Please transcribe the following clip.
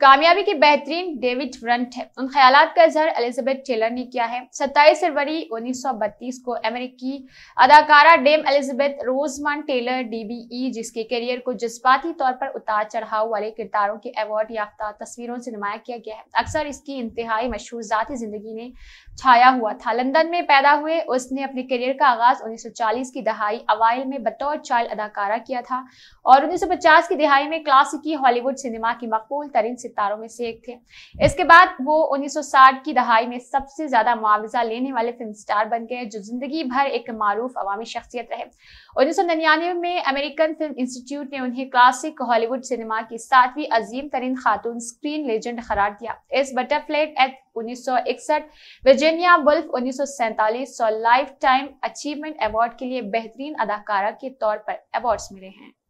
कामयाबी के बेहतरीन डेविड रंट है उन ख्याल का इजहार एलिजाबेथ टेलर ने किया है 27 फरवरी 1932 को अमेरिकी अदाकारा Dame Elizabeth Rosemond Taylor DBE जिसके करियर को जज्बाती तौर पर उतार चढ़ाव वाले किरदारों के अवार्ड याफ्ता तस्वीरों से नुमाया किया गया है अक्सर इसकी इंतहाई मशहूर ज़ाती ज़िंदगी ने छाया हुआ था लंदन में पैदा हुए उसने अपने करियर का आगाज़ उन्नीस की दहाई अवाइल में बतौर चाइल्ड अदाकारा किया था और उन्नीस की दहाई में क्लासिकी हॉलीवुड सिनेमा की मकबूल तरीन सितारों में से एक थे इसके बाद वो 1960 की दहाई में सबसे ज्यादा मुआवजा लेने वाले फिल्म स्टार बन गए जो जिंदगी भर एक मारूफ अवामी शख्सियत रहे उन्नीस में अमेरिकन फिल्म इंस्टीट्यूट ने उन्हें क्लासिक हॉलीवुड सिनेमा की सातवीं अजीम तरीन खातून स्क्रीन लेजेंड करार दिया इस बटरफ्लेट एक्ट 1961, वर्जीनिया बुल्फ उन्नीस सौ लाइफ टाइम अचीवमेंट अवार्ड के लिए बेहतरीन अदाकारा के तौर पर अवार्ड्स मिले हैं